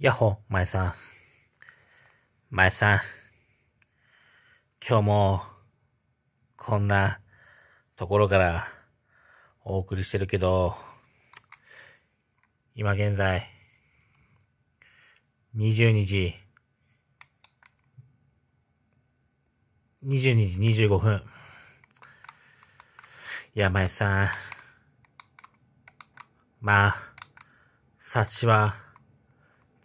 やっほ、前さん。前さん。今日も、こんなところからお送りしてるけど、今現在、22時、22時25分。いや、前さん。まあ、察しは、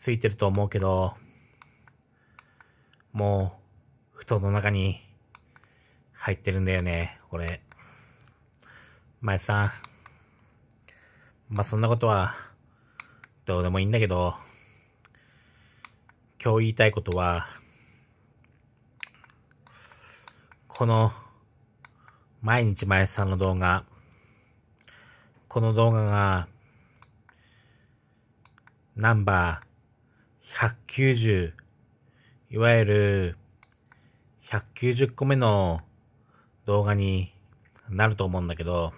ついてると思うけど、もう、布団の中に入ってるんだよね、これ。前さん。まあ、そんなことは、どうでもいいんだけど、今日言いたいことは、この、毎日前さんの動画、この動画が、ナンバー190、いわゆる190個目の動画になると思うんだけど、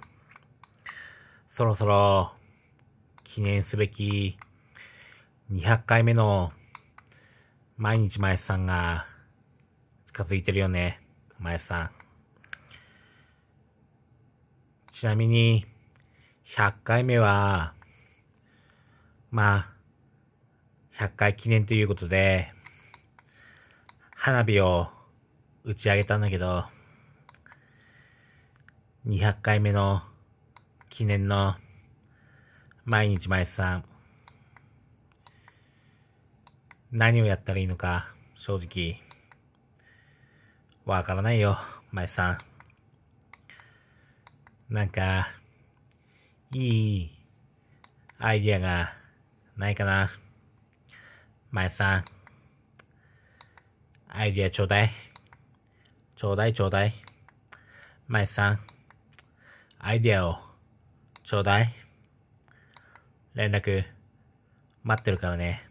そろそろ記念すべき200回目の毎日前さんが近づいてるよね、前さん。ちなみに、100回目は、まあ、100回記念ということで、花火を打ち上げたんだけど、200回目の記念の毎日毎さん、何をやったらいいのか、正直、わからないよ、前さん。なんか、いいアイディアがないかな。前さん。アイディアちょうだい。ちょうだいちょうだい。前さん。アイディアを、ちょうだい。連絡、待ってるからね。